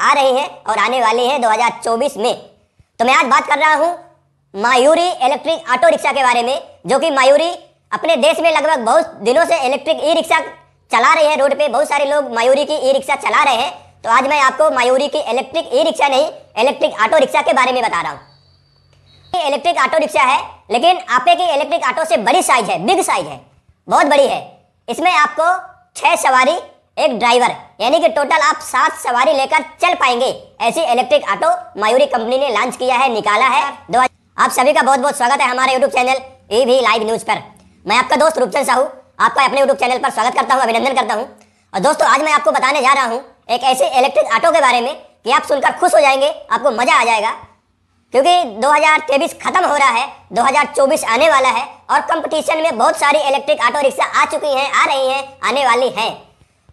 आ रहे हैं और आने वाले हैं 2024 में तो मैं आज बात कर रहा हूँ मायूरी इलेक्ट्रिक ऑटो रिक्शा के बारे में जो कि मायूरी अपने देश में लगभग बहुत दिनों से इलेक्ट्रिक ई रिक्शा चला रहे हैं रोड पे बहुत सारे लोग मायूरी की ई रिक्शा चला रहे हैं तो आज मैं आपको मायूरी की इलेक्ट्रिक ई रिक्शा नहीं इलेक्ट्रिक ऑटो रिक्शा के बारे में बता रहा हूँ इलेक्ट्रिक ऑटो रिक्शा है लेकिन आपे की इलेक्ट्रिक ऑटो से बड़ी साइज है बिग साइज है बहुत बड़ी है इसमें आपको छः सवारी एक ड्राइवर यानी कि टोटल आप सात सवारी लेकर चल पाएंगे ऐसी इलेक्ट्रिक ऑटो मयूरी कंपनी ने लॉन्च किया है निकाला है दो आप सभी का बहुत बहुत स्वागत है हमारे YouTube channel A V live news पर मैं आपका दोस्त रूपचंद साहू आपका अपने यूट्यूब चैनल पर स्वागत करता हूँ अभिनंदन करता हूँ और दोस्तों आज मैं आपको बताने जा रहा हूँ एक ऐसे इलेक्ट्रिक ऑटो के बारे में कि आप सुनकर खुश हो जाएंगे आपको मजा आ जाएगा क्योंकि 2023 खत्म हो रहा है 2024 आने वाला है और कंपटीशन में बहुत सारी इलेक्ट्रिक ऑटो रिक्शा आ चुकी हैं आ रही हैं आने वाली हैं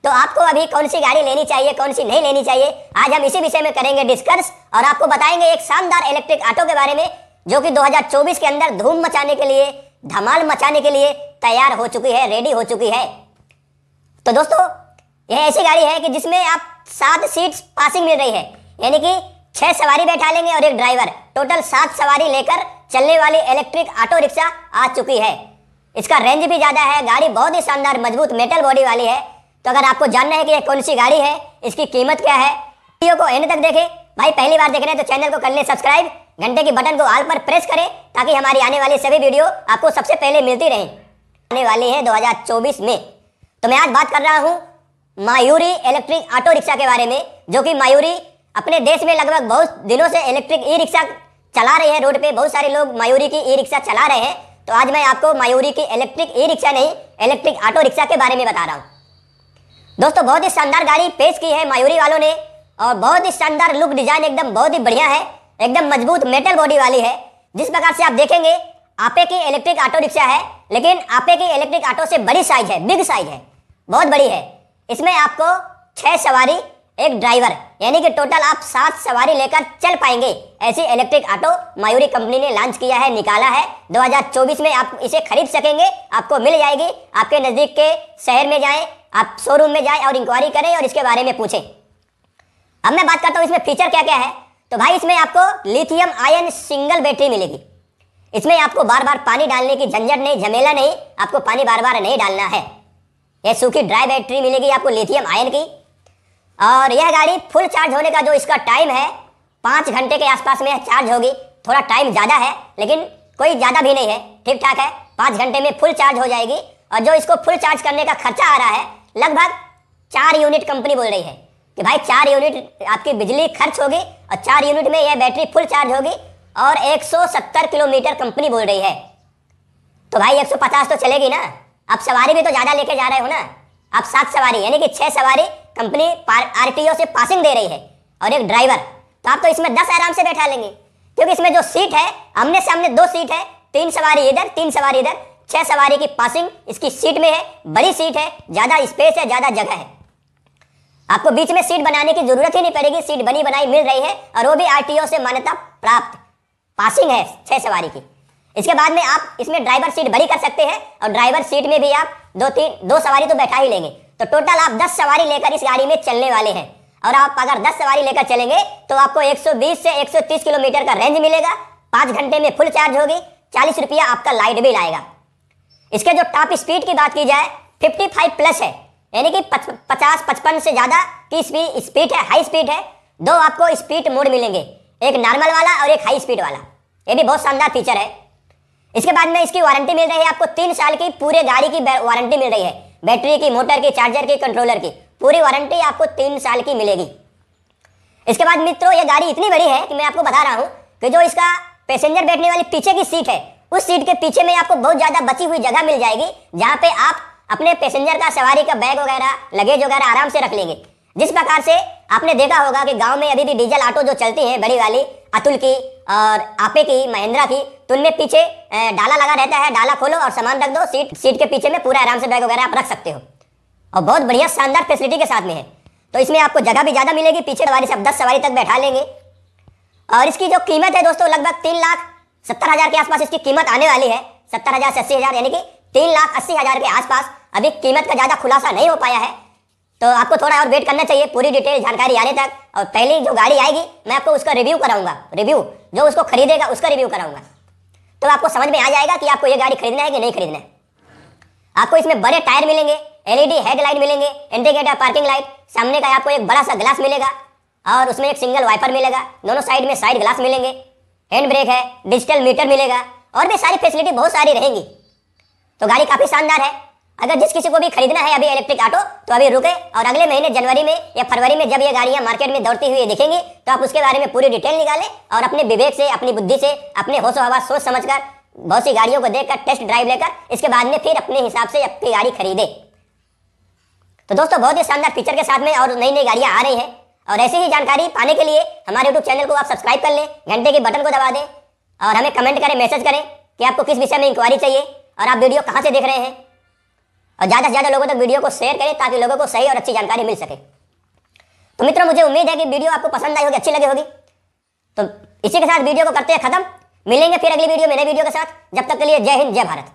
तो आपको अभी कौन सी गाड़ी लेनी चाहिए कौन सी नहीं लेनी चाहिए आज हम इसी विषय में करेंगे डिस्कस और आपको बताएंगे एक शानदार इलेक्ट्रिक ऑटो के बारे में जो कि 2024 के अंदर धूम मचाने के लिए धमाल मचाने के लिए तैयार हो चुकी है रेडी हो चुकी है तो दोस्तों यह ऐसी गाड़ी है कि जिसमें आप सात सीट पासिंग मिल रही है यानी कि छह सवारी बैठा लेंगे और एक ड्राइवर टोटल सात सवारी लेकर चलने वाली इलेक्ट्रिक ऑटो रिक्शा आ चुकी है इसका रेंज भी ज़्यादा है गाड़ी बहुत ही शानदार मजबूत मेटल बॉडी वाली है तो अगर आपको जानना है कि ये कौन सी गाड़ी है इसकी कीमत क्या है वीडियो को एंड तक देखें भाई पहली बार देख रहे हैं तो चैनल को कर लें सब्सक्राइब घंटे के बटन को आल पर प्रेस करें ताकि हमारी आने वाली सभी वीडियो आपको सबसे पहले मिलती रहे आने वाली है दो में तो मैं आज बात कर रहा हूँ मायूरी इलेक्ट्रिक ऑटो रिक्शा के बारे में जो कि मायूरी अपने देश में लगभग बहुत दिनों से इलेक्ट्रिक ई रिक्शा चला रहे हैं रोड पे बहुत सारे लोग मायूरी की ई रिक्शा चला रहे हैं तो आज मैं आपको मायूरी की इलेक्ट्रिक ई रिक्शा नहीं इलेक्ट्रिक ऑटो रिक्शा के बारे में बता रहा हूँ दोस्तों बहुत ही शानदार गाड़ी पेश की है मायूरी वालों ने और बहुत ही शानदार लुक डिजाइन एकदम बहुत ही बढ़िया है एकदम मजबूत मेटल बॉडी वाली है जिस प्रकार से आप देखेंगे आपे की इलेक्ट्रिक ऑटो रिक्शा है लेकिन आपे की इलेक्ट्रिक ऑटो से बड़ी साइज है बिग साइज है बहुत बड़ी है इसमें आपको छह सवारी एक ड्राइवर यानी कि टोटल आप सात सवारी लेकर चल पाएंगे ऐसी इलेक्ट्रिक ऑटो मायूरी कंपनी ने लॉन्च किया है निकाला है 2024 में आप इसे खरीद सकेंगे आपको मिल जाएगी आपके नज़दीक के शहर में जाएं आप शोरूम में जाए और इंक्वायरी करें और इसके बारे में पूछें अब मैं बात करता हूँ इसमें फीचर क्या क्या है तो भाई इसमें आपको लिथियम आयन सिंगल बैटरी मिलेगी इसमें आपको बार बार पानी डालने की झंझट नहीं झमेला नहीं आपको पानी बार बार नहीं डालना है यह सूखी ड्राई बैटरी मिलेगी आपको लिथियम आयन की और यह गाड़ी फुल चार्ज होने का जो इसका टाइम है पाँच घंटे के आसपास में चार्ज होगी थोड़ा टाइम ज़्यादा है लेकिन कोई ज़्यादा भी नहीं है ठीक ठाक है पाँच घंटे में फुल चार्ज हो जाएगी और जो इसको फुल चार्ज करने का खर्चा आ रहा है लगभग चार यूनिट कंपनी बोल रही है कि भाई चार यूनिट आपकी बिजली खर्च होगी और चार यूनिट में यह बैटरी फुल चार्ज होगी और 170 किलोमीटर कंपनी बोल रही है तो भाई 150 तो चलेगी ना आप सवारी भी तो ज़्यादा लेके जा रहे हो ना आप सात सवारी यानी कि छः सवारी कंपनी आर से पासिंग दे रही है और एक ड्राइवर तो आप तो इसमें दस आराम से बैठा लेंगे क्योंकि इसमें जो सीट है हमने सामने दो सीट है तीन सवारी इधर तीन सवारी इधर छह सवारी की पासिंग इसकी सीट में है बड़ी सीट है ज़्यादा स्पेस है ज़्यादा जगह है आपको बीच में सीट बनाने की जरूरत ही नहीं पड़ेगी सीट बनी बनाई मिल रही है और वो भी आर से मान्यता प्राप्त पासिंग है छह सवारी की इसके बाद में आप इसमें ड्राइवर सीट बड़ी कर सकते हैं और ड्राइवर सीट में भी आप दो तीन दो सवारी तो बैठा ही लेंगे तो टोटल आप दस सवारी लेकर इस गाड़ी में चलने वाले हैं और आप अगर दस सवारी लेकर चलेंगे तो आपको 120 से 130 किलोमीटर का रेंज मिलेगा पाँच घंटे में फुल चार्ज होगी चालीस रुपया आपका लाइट बिल आएगा इसके जो टॉप स्पीड की बात की जाए 55 प्लस है यानी कि पचास पचपन से ज़्यादा की स्पीड है हाई स्पीड है दो आपको स्पीड मोड मिलेंगे एक नॉर्मल वाला और एक हाई स्पीड वाला ये भी बहुत शानदार फीचर है इसके बाद में इसकी वारंटी मिल रही है आपको तीन साल की पूरे गाड़ी की वारंटी मिल रही है बैटरी की मोटर की चार्जर की कंट्रोलर की पूरी वारंटी आपको तीन साल की मिलेगी इसके बाद मित्रों ये गाड़ी इतनी बड़ी है कि मैं आपको बता रहा हूँ कि जो इसका पैसेंजर बैठने वाली पीछे की सीट है उस सीट के पीछे में आपको बहुत ज्यादा बची हुई जगह मिल जाएगी जहाँ पे आप अपने पैसेंजर का सवारी का बैग वगैरह लगेज वगैरह आराम से रख लेंगे जिस प्रकार से आपने देखा होगा कि गांव में अभी भी डीजल ऑटो जो चलती है बड़ी वाली अतुल की और आपे की महिंद्रा की तो उनमें पीछे डाला लगा रहता है डाला खोलो और सामान रख दो सीट सीट के पीछे में पूरा आराम से बैग वगैरह आप रख सकते हो और बहुत बढ़िया शानदार फैसिलिटी के साथ में है तो इसमें आपको जगह भी ज़्यादा मिलेगी पीछे सवारी से आप दस सवारी तक बैठा लेंगे और इसकी जो कीमत है दोस्तों लगभग तीन लाख सत्तर हजार के आसपास इसकी कीमत आने वाली है सत्तर हजार से अस्सी हजार यानी कि तीन लाख अस्सी हजार के आसपास अभी कीमत का ज़्यादा खुलासा नहीं हो पाया है तो आपको थोड़ा और वेट करना चाहिए पूरी डिटेल जानकारी आने तक और पहली जो गाड़ी आएगी मैं आपको उसका रिव्यू कराऊंगा रिव्यू जो उसको खरीदेगा उसका रिव्यू कराऊंगा तो आपको समझ में आ जाएगा कि आपको ये गाड़ी खरीदना है कि नहीं खरीदना है आपको इसमें बड़े टायर मिलेंगे एलईडी हेडलाइट e मिलेंगे इंडिकेटर पार्किंग लाइट सामने का आपको एक बड़ा सा ग्लास मिलेगा और उसमें एक सिंगल वाइपर मिलेगा दोनों साइड में साइड ग्लास मिलेंगे हैंड ब्रेक है डिजिटल मीटर मिलेगा और भी सारी फैसिलिटी बहुत सारी रहेंगी तो गाड़ी काफ़ी शानदार है अगर जिस किसी को भी खरीदना है अभी इलेक्ट्रिक ऑटो तो अभी रुके और अगले महीने जनवरी में या फरवरी में जब ये गाड़ियाँ मार्केट में दौड़ती हुई दिखेंगी तो आप उसके बारे में पूरी डिटेल निकालें और अपने विवेक से अपनी बुद्धि से अपने होशो हवा सोच समझ कर बहुत सी गाड़ियों को देखकर टेस्ट ड्राइव लेकर इसके बाद में फिर अपने हिसाब से अपनी गाड़ी खरीदे तो दोस्तों बहुत ही शानदार फीचर के साथ में और नई नई गाड़ियाँ आ रही हैं और ऐसी ही जानकारी पाने के लिए हमारे यूट्यूब चैनल को आप सब्सक्राइब कर लें घंटे के बटन को दबा दें और हमें कमेंट करें मैसेज करें कि आपको किस विषय में इंक्वायरी चाहिए और आप वीडियो कहाँ से देख रहे हैं और ज़्यादा से ज़्यादा लोगों तक तो वीडियो को शेयर करें ताकि लोगों को सही और अच्छी जानकारी मिल सके तो मित्रों मुझे उम्मीद है कि वीडियो आपको पसंद आई होगी अच्छी लगी होगी तो इसी के साथ वीडियो को करते हैं खत्म मिलेंगे फिर अगली वीडियो मेरे वीडियो के साथ जब तक के लिए जय हिंद जय भारत